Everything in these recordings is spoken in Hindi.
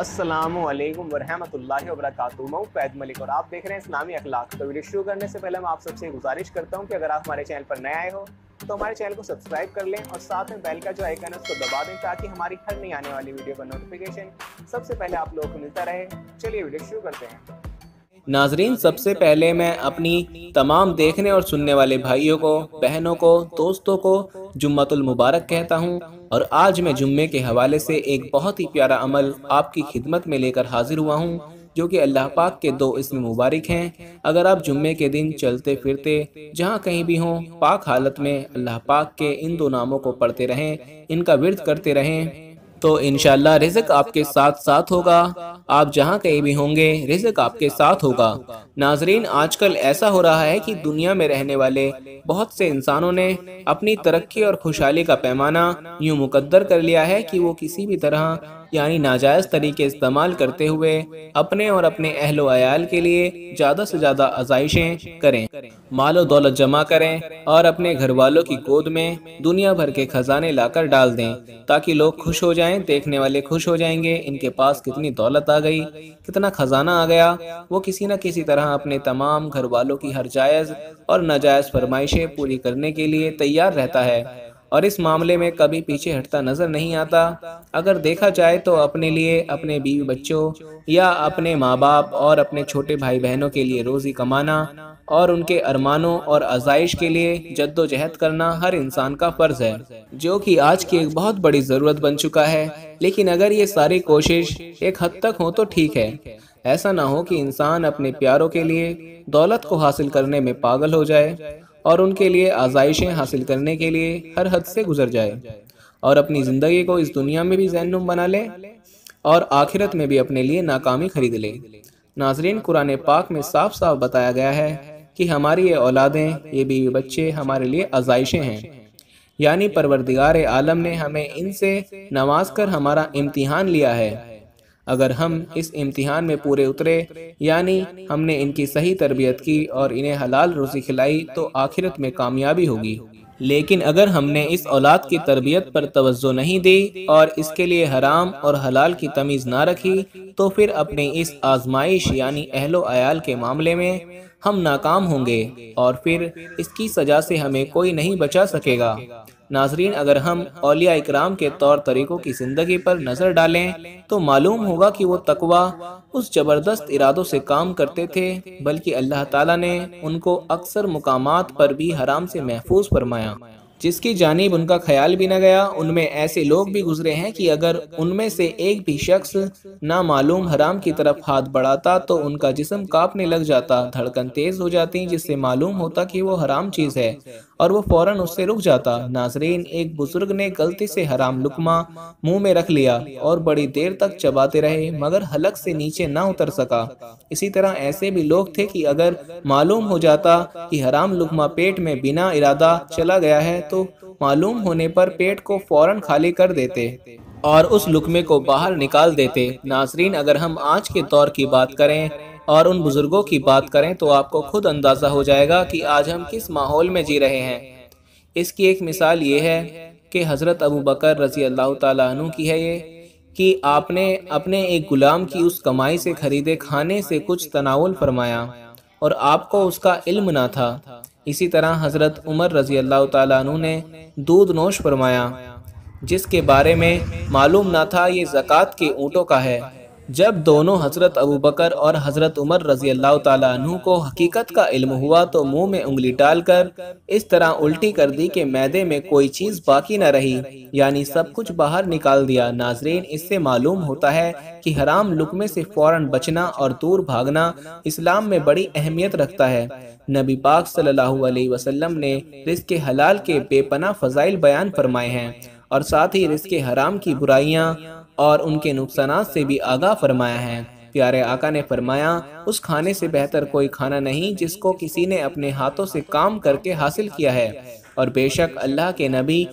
असलम वरहमल वरक मैं फैद मलिक और आप देख रहे हैं इस्लामी अखलाक तो वीडियो शुरू करने से पहले मैं आप सबसे गुजारिश करता हूँ कि अगर आप हमारे चैनल पर नए आए हो तो हमारे चैनल को सब्सक्राइब कर लें और साथ में बेल का जो आइकन है उसको दबा दें ताकि हमारी हर नई आने वाली वीडियो का नोटिफिकेशन सबसे पहले आप लोगों को मिलता रहे चलिए वीडियो शुरू करते हैं नाजरीन सबसे पहले मैं अपनी तमाम देखने और सुनने वाले भाइयों को बहनों को दोस्तों को जुम्मतुल मुबारक कहता हूँ और आज मैं जुम्मे के हवाले से एक बहुत ही प्यारा अमल आपकी खिदमत में लेकर हाजिर हुआ हूँ जो कि अल्लाह पाक के दो इसमें मुबारक हैं अगर आप जुम्मे के दिन चलते फिरते जहाँ कहीं भी हों पाक हालत में अल्लाह पाक के इन दो नामों को पढ़ते रहें इनका विरत करते रहें तो इनशाला रिजक आपके साथ साथ होगा आप जहाँ कहीं भी होंगे रिजक आपके साथ होगा नाजरीन आजकल ऐसा हो रहा है कि दुनिया में रहने वाले बहुत से इंसानों ने अपनी तरक्की और खुशहाली का पैमाना यूं मुकद्दर कर लिया है कि वो किसी भी तरह यानी नाजायज तरीके इस्तेमाल करते हुए अपने और अपने अहलो आयाल के लिए ज़्यादा से ज़्यादा आजाइशें करें मालो दौलत जमा करें और अपने घर वालों की गोद में दुनिया भर के खजाने लाकर डाल दें ताकि लोग खुश हो जाएं देखने वाले खुश हो जाएंगे इनके पास कितनी दौलत आ गई कितना खजाना आ गया वो किसी न किसी तरह अपने तमाम घर वालों की हर जायज़ और नाजायज़ फरमाइशें पूरी करने के लिए तैयार रहता है और इस मामले में कभी पीछे हटता नजर नहीं आता अगर देखा जाए तो अपने लिए अपने बीवी बच्चों या अपने माँ बाप और अपने छोटे भाई बहनों के लिए रोज़ी कमाना और उनके अरमानों और आजाइश के लिए जद्दोजहद करना हर इंसान का फ़र्ज है जो कि आज की एक बहुत बड़ी ज़रूरत बन चुका है लेकिन अगर ये सारी कोशिश एक हद तक हो तो ठीक है ऐसा ना हो कि इंसान अपने प्यारों के लिए दौलत को हासिल करने में पागल हो जाए और उनके लिए आज़ाइशें हासिल करने के लिए हर हद से गुजर जाए और अपनी ज़िंदगी को इस दुनिया में भी जैनुम बना ले और आखिरत में भी अपने लिए नाकामी खरीद ले नाजरीन कुरान पाक में साफ साफ बताया गया है कि हमारी ये औलादें ये बीवी बच्चे हमारे लिए आज़ाइशें हैं यानी परवरदिगार आलम ने हमें इनसे नवाज कर हमारा इम्तिहान लिया है अगर हम इस इम्तिहान में पूरे उतरे यानी हमने इनकी सही तरबियत की और इन्हें हलाल रोज़ी खिलाई तो आखिरत में कामयाबी होगी लेकिन अगर हमने इस औलाद की तरबियत पर तवज्जो नहीं दी और इसके लिए हराम और हलाल की तमीज़ ना रखी तो फिर अपने इस आजमाइश यानी अहलो आयाल के मामले में हम नाकाम होंगे और फिर इसकी सजा से हमें कोई नहीं बचा सकेगा नाजरीन अगर हम अलिया इकराम के तौर तरीक़ों की ज़िंदगी पर नज़र डालें तो मालूम होगा कि वो तकवा उस ज़बरदस्त इरादों से काम करते थे बल्कि अल्लाह ताला ने उनको अक्सर मुकामात पर भी हराम से महफूज फरमाया जिसकी जानब उनका ख्याल भी न गया उनमें ऐसे लोग भी गुजरे हैं कि अगर उनमें से एक भी शख्स नामालूम हराम की तरफ हाथ बढ़ाता तो उनका जिसम कांपने लग जाता धड़कन तेज हो जाती जिससे मालूम होता कि वो हराम चीज़ है और वो फौरन उससे रुक जाता नाजरीन एक बुजुर्ग ने गलती से हराम लुकमा मुंह में रख लिया और बड़ी देर तक चबाते रहे मगर हलक से नीचे ना उतर सका इसी तरह ऐसे भी लोग थे कि अगर मालूम हो जाता कि हराम लुकमा पेट में बिना इरादा चला गया है तो मालूम होने पर पेट को फौरन खाली कर देते और उस लुकमे को बाहर निकाल देते नाजरीन अगर हम आज के दौर की बात करें और उन बुजुर्गों की बात करें तो आपको खुद अंदाज़ा हो जाएगा कि आज हम किस माहौल में जी रहे हैं इसकी एक मिसाल ये है कि हज़रत अबू बकर रज़ी अल्लाह तु की है ये कि आपने अपने एक ग़ुलाम की उस कमाई से ख़रीदे खाने से कुछ तनावल फरमाया और आपको उसका इल्म ना था इसी तरह हज़रत उमर रज़ी अल्लाह तु ने दूध नोश फरमाया जिसके बारे में मालूम ना था ये ज़क़़त के ऊँटों का है जब दोनों हज़रत अबू बकर और हज़रत उमर रजी अल्लाह तु को हकीकत का इल्म हुआ तो मुंह में उंगली डालकर इस तरह उल्टी कर दी कि मैदे में कोई चीज़ बाकी न रही यानी सब कुछ बाहर निकाल दिया नाजरीन इससे मालूम होता है कि हराम लुकमे से फौरन बचना और दूर भागना इस्लाम में बड़ी अहमियत रखता है नबी पाक सल्लल्लाहु ने रिस्क हलाल के बेपना फ़जाइल बयान फरमाए हैं और साथ ही रिस्क हराम की बुराइयाँ और उनके नुकसान से भी आगाह फरमाया है प्यारे आका ने फरमाया उस खाने से बेहतर कोई खाना नहीं जिसको किसी ने अपने हाथों से काम करके हासिल किया है और बेशक अल्लाह के नबी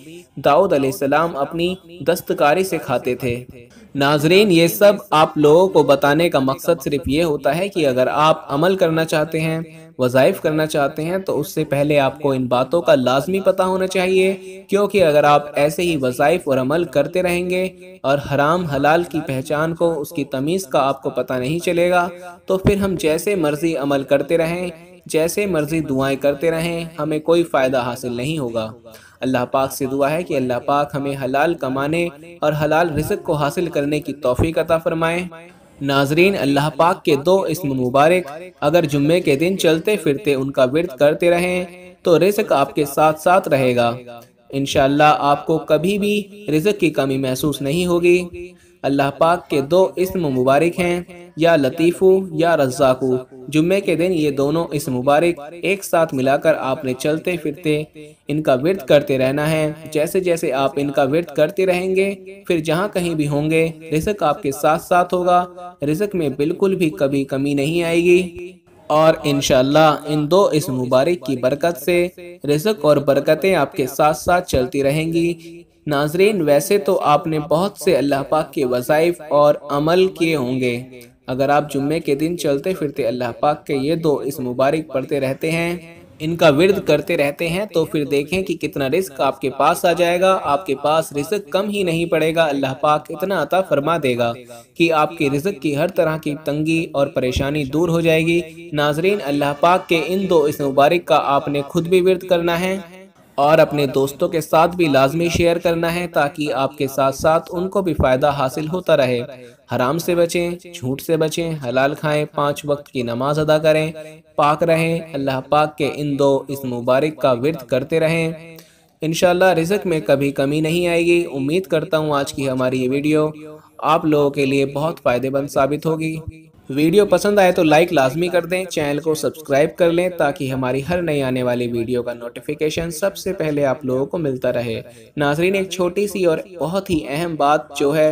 दाऊद सलाम अपनी दस्तकारी से खाते थे नाजरीन ये सब आप लोगों को बताने का मकसद सिर्फ ये होता है कि अगर आप अमल करना चाहते हैं वज़ाइफ करना चाहते हैं तो उससे पहले आपको इन बातों का लाजमी पता होना चाहिए क्योंकि अगर आप ऐसे ही वज़ाइफ और अमल करते रहेंगे और हराम हलाल की पहचान को उसकी तमीज़ का आपको पता नहीं चलेगा तो फिर हम जैसे मर्ज़ी अमल करते रहें जैसे मर्जी दुआएं करते रहें हमें कोई फ़ायदा हासिल नहीं होगा अल्लाह पाक से दुआ है कि अल्लाह पाक हमें हलाल कमाने और हलाल रिजक को हासिल करने की तोफ़ी अता फ़रमाएँ नाजरीन अल्लाह पाक के दो इसम मुबारक अगर जुम्मे के दिन चलते फिरते उनका विरत करते रहें तो रिजक आपके साथ साथ रहेगा इन आपको कभी भी रिजक की कमी महसूस नहीं होगी अल्लाह पाक के दो इसम मुबारक हैं या लतीफ़ू या रजाकू जुम्मे के दिन ये दोनों इस मुबारक एक साथ मिलाकर आपने चलते फिरते इनका विरत करते रहना है जैसे जैसे आप इनका विरत करते रहेंगे फिर जहाँ कहीं भी होंगे रिजक आपके साथ साथ होगा रिजक में बिल्कुल भी कभी कमी नहीं आएगी और इन इन दो इस मुबारक की बरकत से रिजक और बरकतें आपके साथ साथ चलती रहेंगी नाजरीन वैसे तो आपने बहुत से अल्लाह पाक के वज़ाइफ और अमल किए होंगे अगर आप जुम्मे के दिन चलते फिरते अल्लाह पाक के ये दो इस मुबारक पढ़ते रहते हैं इनका विरद करते रहते हैं तो फिर देखें कि कितना रिस्क आपके पास आ जाएगा आपके पास रिस्क कम ही नहीं पड़ेगा अल्लाह पाक इतना अता फरमा देगा कि आपके रिस्क की हर तरह की तंगी और परेशानी दूर हो जाएगी नाजरीन अल्लाह पाक के इन दो इस मुबारक का आपने खुद भी विरद करना है और अपने दोस्तों के साथ भी लाजमी शेयर करना है ताकि आपके साथ साथ उनको भी फ़ायदा हासिल होता रहे हराम से बचें झूठ से बचें हलाल खाएं पांच वक्त की नमाज अदा करें पाक रहें अल्लाह पाक के इन दो इस मुबारक का विरद करते रहें इन रिज़क में कभी कमी नहीं आएगी उम्मीद करता हूँ आज की हमारी ये वीडियो आप लोगों के लिए बहुत फ़ायदेमंद साबित होगी वीडियो पसंद आए तो लाइक लाजमी कर दें चैनल को सब्सक्राइब कर लें ताकि हमारी हर नई आने वाली वीडियो का नोटिफिकेशन सबसे पहले आप लोगों को मिलता रहे नाजरीन एक छोटी सी और बहुत ही अहम बात जो है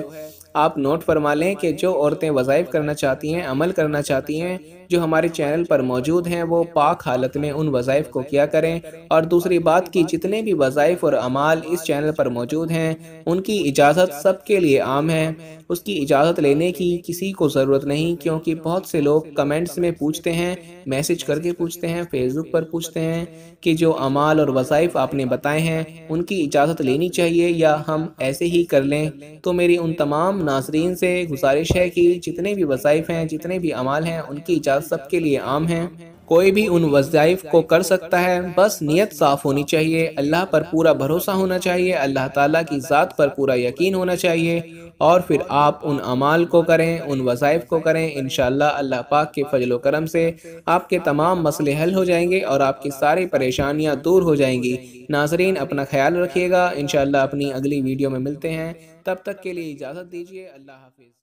आप नोट फरमा लें कि जो औरतें वज़ाइफ करना चाहती हैं अमल करना चाहती हैं जो हमारे चैनल पर मौजूद हैं वो पाक हालत में उन वज़ाइफ को किया करें और दूसरी बात कि जितने भी वज़ाइफ और अमाल इस चैनल पर मौजूद हैं उनकी इजाज़त सबके लिए आम है उसकी इजाज़त लेने की किसी को ज़रूरत नहीं क्योंकि बहुत से लोग कमेंट्स में पूछते हैं मैसेज करके पूछते हैं फेसबुक पर पूछते हैं कि जो अमाल और वज़ाइफ आपने बताए हैं उनकी इजाज़त लेनी चाहिए या हम ऐसे ही कर लें तो मेरी उन तमाम नासरीन से गुजारिश है कि जितने भी वसाइफ हैं जितने भी अमाल हैं उनकी इजाज़त सबके लिए आम है कोई भी उन वज़ाइफ को कर सकता है बस नीयत साफ़ होनी चाहिए अल्लाह पर पूरा भरोसा होना चाहिए अल्लाह ताला की ज़ात पर पूरा यकीन होना चाहिए और फिर आप उन अमाल को करें उन वज़ाइफ को करें इन अल्लाह पाक के फजल करम से आपके तमाम मसले हल हो जाएंगे और आपकी सारी परेशानियाँ दूर हो जाएंगी नाजरीन अपना ख्याल रखिएगा इन अपनी अगली वीडियो में मिलते हैं तब तक के लिए इजाज़त दीजिए अल्लाह हाफिज़